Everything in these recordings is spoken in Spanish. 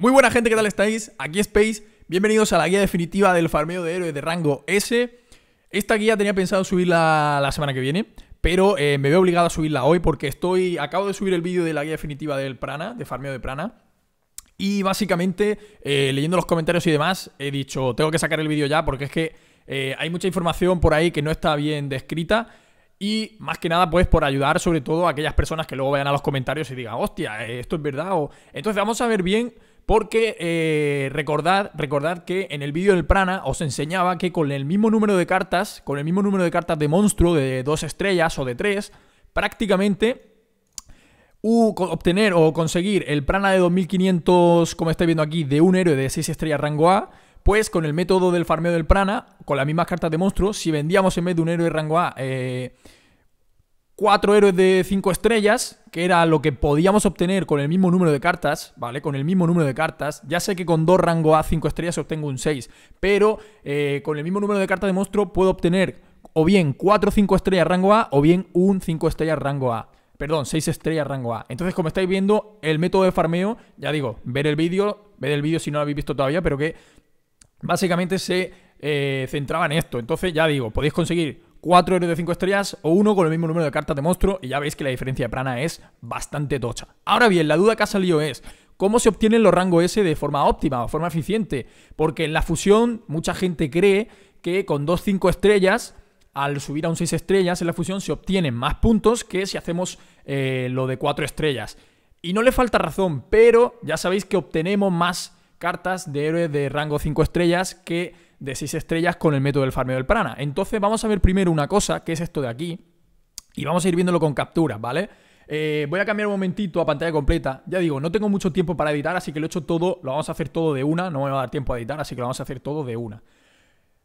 Muy buena gente, ¿qué tal estáis? Aquí Space, bienvenidos a la guía definitiva del farmeo de héroe de rango S. Esta guía tenía pensado subirla la semana que viene, pero eh, me veo obligado a subirla hoy porque estoy. Acabo de subir el vídeo de la guía definitiva del Prana, de farmeo de Prana. Y básicamente, eh, leyendo los comentarios y demás, he dicho, tengo que sacar el vídeo ya porque es que eh, hay mucha información por ahí que no está bien descrita. Y más que nada, pues por ayudar sobre todo a aquellas personas que luego vayan a los comentarios y digan, hostia, esto es verdad. O... Entonces vamos a ver bien porque eh, recordad, que en el vídeo del Prana os enseñaba que con el mismo número de cartas, con el mismo número de cartas de monstruo de dos estrellas o de tres, prácticamente obtener o conseguir el Prana de 2500, como estáis viendo aquí, de un héroe de 6 estrellas rango A, pues con el método del farmeo del Prana, con las mismas cartas de monstruo, si vendíamos en vez de un héroe rango A... Eh, cuatro héroes de cinco estrellas, que era lo que podíamos obtener con el mismo número de cartas, ¿vale? Con el mismo número de cartas. Ya sé que con dos rango A 5 estrellas obtengo un 6, pero eh, con el mismo número de cartas de monstruo puedo obtener o bien 4 5 estrellas rango A o bien un 5 estrellas rango A. Perdón, 6 estrellas rango A. Entonces, como estáis viendo, el método de farmeo, ya digo, ver el vídeo, ver el vídeo si no lo habéis visto todavía, pero que básicamente se eh, centraba en esto. Entonces, ya digo, podéis conseguir 4 héroes de 5 estrellas o uno con el mismo número de cartas de monstruo y ya veis que la diferencia de prana es bastante tocha. Ahora bien, la duda que ha salido es, ¿cómo se obtienen los rangos S de forma óptima o forma eficiente? Porque en la fusión mucha gente cree que con 2 5 estrellas al subir a un 6 estrellas en la fusión se obtienen más puntos que si hacemos eh, lo de 4 estrellas. Y no le falta razón, pero ya sabéis que obtenemos más cartas de héroes de rango 5 estrellas que de 6 estrellas con el método del farmeo del prana. Entonces vamos a ver primero una cosa, que es esto de aquí, y vamos a ir viéndolo con captura, ¿vale? Eh, voy a cambiar un momentito a pantalla completa. Ya digo, no tengo mucho tiempo para editar, así que lo he hecho todo, lo vamos a hacer todo de una, no me va a dar tiempo a editar, así que lo vamos a hacer todo de una.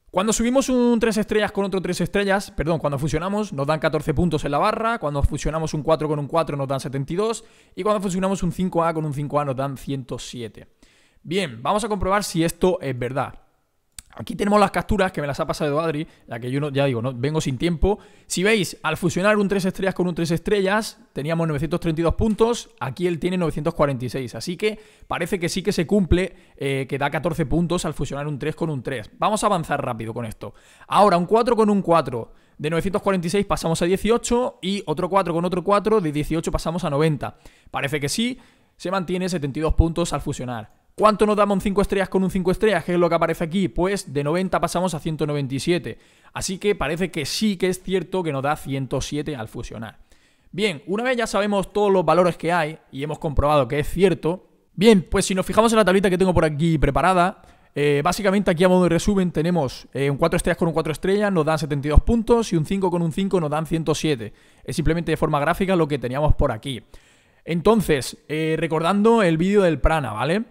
Cuando subimos un 3 estrellas con otro 3 estrellas, perdón, cuando fusionamos nos dan 14 puntos en la barra, cuando fusionamos un 4 con un 4 nos dan 72 y cuando fusionamos un 5A con un 5A nos dan 107. Bien, vamos a comprobar si esto es verdad. Aquí tenemos las capturas que me las ha pasado Adri, la que yo ya digo, no, vengo sin tiempo. Si veis, al fusionar un 3 estrellas con un 3 estrellas, teníamos 932 puntos, aquí él tiene 946, así que parece que sí que se cumple, eh, que da 14 puntos al fusionar un 3 con un 3. Vamos a avanzar rápido con esto. Ahora, un 4 con un 4. De 946 pasamos a 18 y otro 4 con otro 4, de 18 pasamos a 90. Parece que sí, se mantiene 72 puntos al fusionar. ¿Cuánto nos damos 5 estrellas con un 5 estrellas? ¿Qué es lo que aparece aquí. Pues de 90 pasamos a 197. Así que parece que sí que es cierto que nos da 107 al fusionar. Bien, una vez ya sabemos todos los valores que hay y hemos comprobado que es cierto. Bien, pues si nos fijamos en la tablita que tengo por aquí preparada, eh, básicamente aquí a modo de resumen tenemos eh, un 4 estrellas con un 4 estrellas nos dan 72 puntos y un 5 con un 5 nos dan 107. Es simplemente de forma gráfica lo que teníamos por aquí. Entonces, eh, recordando el vídeo del Prana, ¿vale?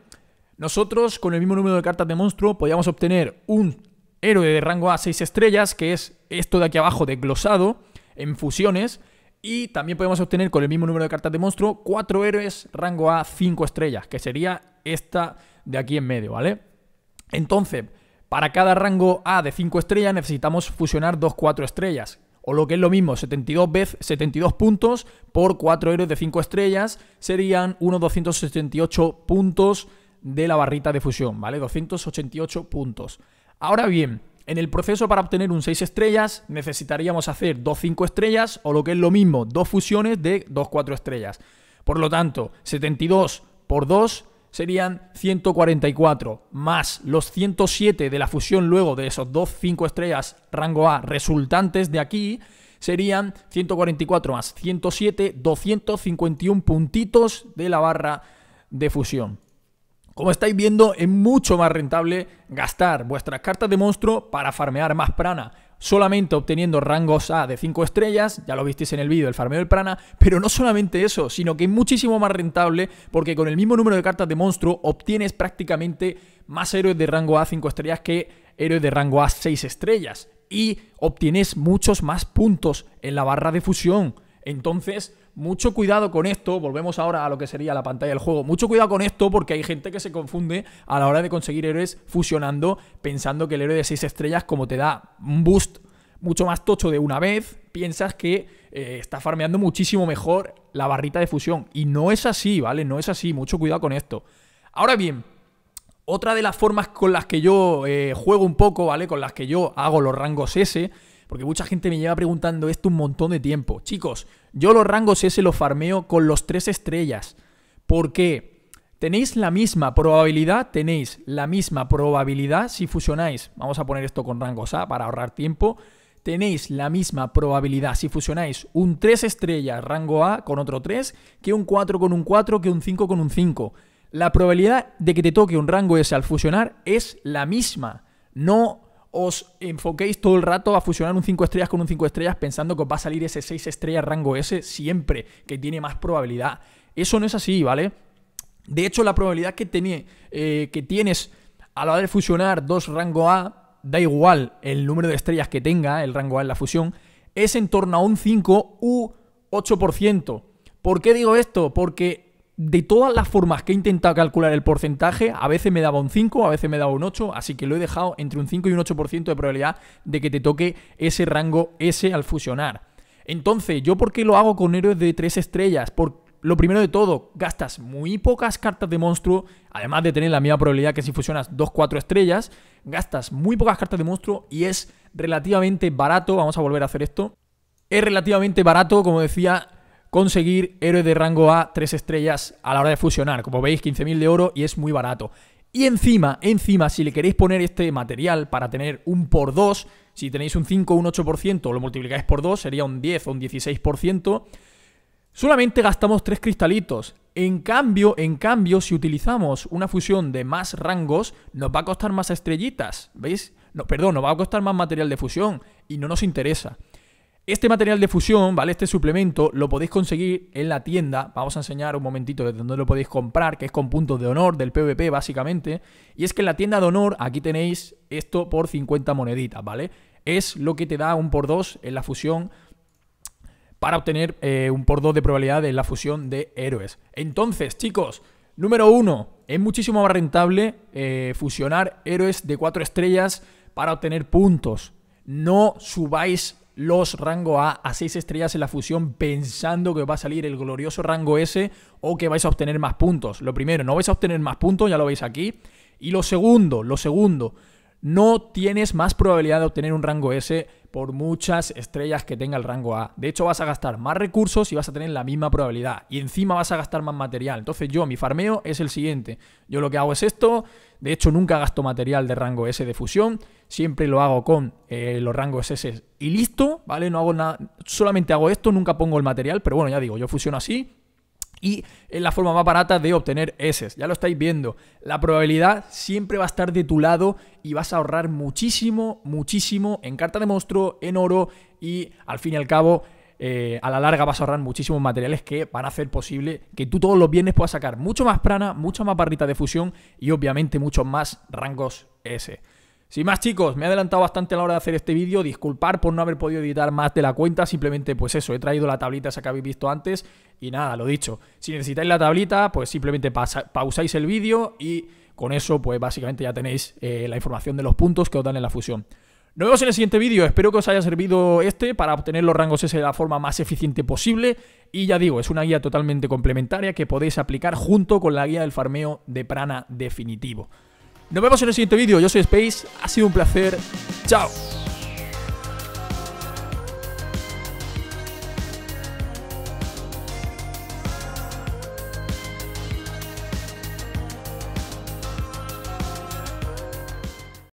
Nosotros, con el mismo número de cartas de monstruo, podíamos obtener un héroe de rango A 6 estrellas, que es esto de aquí abajo glosado en fusiones, y también podemos obtener con el mismo número de cartas de monstruo 4 héroes rango A 5 estrellas, que sería esta de aquí en medio, ¿vale? Entonces, para cada rango A de 5 estrellas necesitamos fusionar 2 4 estrellas, o lo que es lo mismo, 72 veces 72 puntos por 4 héroes de 5 estrellas serían unos 268 puntos de la barrita de fusión, ¿vale? 288 puntos. Ahora bien, en el proceso para obtener un 6 estrellas necesitaríamos hacer 2 5 estrellas o lo que es lo mismo, dos fusiones de 2 4 estrellas. Por lo tanto, 72 por 2 serían 144 más los 107 de la fusión luego de esos 2 5 estrellas rango A resultantes de aquí serían 144 más 107, 251 puntitos de la barra de fusión. Como estáis viendo, es mucho más rentable gastar vuestras cartas de monstruo para farmear más prana, solamente obteniendo rangos A de 5 estrellas, ya lo visteis en el vídeo, el farmeo del prana, pero no solamente eso, sino que es muchísimo más rentable porque con el mismo número de cartas de monstruo obtienes prácticamente más héroes de rango A 5 estrellas que héroes de rango A 6 estrellas y obtienes muchos más puntos en la barra de fusión. Entonces, mucho cuidado con esto, volvemos ahora a lo que sería la pantalla del juego, mucho cuidado con esto porque hay gente que se confunde a la hora de conseguir héroes fusionando, pensando que el héroe de 6 estrellas como te da un boost mucho más tocho de una vez, piensas que eh, está farmeando muchísimo mejor la barrita de fusión. Y no es así, ¿vale? No es así, mucho cuidado con esto. Ahora bien, otra de las formas con las que yo eh, juego un poco, ¿vale? Con las que yo hago los rangos S porque mucha gente me lleva preguntando esto un montón de tiempo. Chicos, yo los rangos S los farmeo con los tres estrellas. Porque Tenéis la misma probabilidad, tenéis la misma probabilidad si fusionáis. Vamos a poner esto con rangos A para ahorrar tiempo. Tenéis la misma probabilidad si fusionáis un 3 estrellas rango A con otro 3 que un 4 con un 4 que un 5 con un 5. La probabilidad de que te toque un rango S al fusionar es la misma. No os enfoquéis todo el rato a fusionar un 5 estrellas con un 5 estrellas pensando que os va a salir ese 6 estrellas rango S siempre, que tiene más probabilidad. Eso no es así, ¿vale? De hecho, la probabilidad que, eh, que tienes a la hora de fusionar dos rango A, da igual el número de estrellas que tenga el rango A en la fusión, es en torno a un 5 u 8%. ¿Por qué digo esto? Porque de todas las formas que he intentado calcular el porcentaje, a veces me daba un 5, a veces me daba un 8, así que lo he dejado entre un 5 y un 8% de probabilidad de que te toque ese rango S al fusionar. Entonces, ¿yo por qué lo hago con héroes de 3 estrellas? Por lo primero de todo, gastas muy pocas cartas de monstruo, además de tener la misma probabilidad que si fusionas 2-4 estrellas, gastas muy pocas cartas de monstruo y es relativamente barato, vamos a volver a hacer esto, es relativamente barato, como decía, conseguir héroe de rango A 3 estrellas a la hora de fusionar. Como veis, 15.000 de oro y es muy barato. Y encima, encima, si le queréis poner este material para tener un por 2, si tenéis un 5 o un 8%, lo multiplicáis por 2, sería un 10 o un 16%. Solamente gastamos 3 cristalitos. En cambio, en cambio, si utilizamos una fusión de más rangos, nos va a costar más estrellitas, ¿veis? No, perdón, nos va a costar más material de fusión y no nos interesa. Este material de fusión, ¿vale? Este suplemento lo podéis conseguir en la tienda. Vamos a enseñar un momentito de dónde lo podéis comprar, que es con puntos de honor del PvP, básicamente. Y es que en la tienda de honor, aquí tenéis esto por 50 moneditas, ¿vale? Es lo que te da un por 2 en la fusión para obtener eh, un por 2 de probabilidad en la fusión de héroes. Entonces, chicos, número uno, es muchísimo más rentable eh, fusionar héroes de 4 estrellas para obtener puntos. No subáis los rango A a 6 estrellas en la fusión pensando que va a salir el glorioso rango S o que vais a obtener más puntos. Lo primero, no vais a obtener más puntos, ya lo veis aquí. Y lo segundo, lo segundo, no tienes más probabilidad de obtener un rango S por muchas estrellas que tenga el rango A. De hecho, vas a gastar más recursos y vas a tener la misma probabilidad. Y encima vas a gastar más material. Entonces yo, mi farmeo es el siguiente. Yo lo que hago es esto. De hecho, nunca gasto material de rango S de fusión. Siempre lo hago con eh, los rangos S y listo, ¿vale? No hago nada. Solamente hago esto, nunca pongo el material. Pero bueno, ya digo, yo fusiono así y es eh, la forma más barata de obtener S. Ya lo estáis viendo. La probabilidad siempre va a estar de tu lado y vas a ahorrar muchísimo, muchísimo en carta de monstruo, en oro y al fin y al cabo eh, a la larga vas a ahorrar muchísimos materiales que van a hacer posible que tú todos los viernes puedas sacar mucho más prana, mucha más barrita de fusión y obviamente muchos más rangos S. Sin más chicos, me he adelantado bastante a la hora de hacer este vídeo, disculpar por no haber podido editar más de la cuenta, simplemente pues eso, he traído la tablita esa que habéis visto antes y nada, lo dicho, si necesitáis la tablita pues simplemente pausáis el vídeo y con eso pues básicamente ya tenéis eh, la información de los puntos que os dan en la fusión. Nos vemos en el siguiente vídeo, espero que os haya servido este para obtener los rangos S de la forma más eficiente posible y ya digo, es una guía totalmente complementaria que podéis aplicar junto con la guía del farmeo de prana definitivo. Nos vemos en el siguiente vídeo. Yo soy Space. Ha sido un placer. Chao.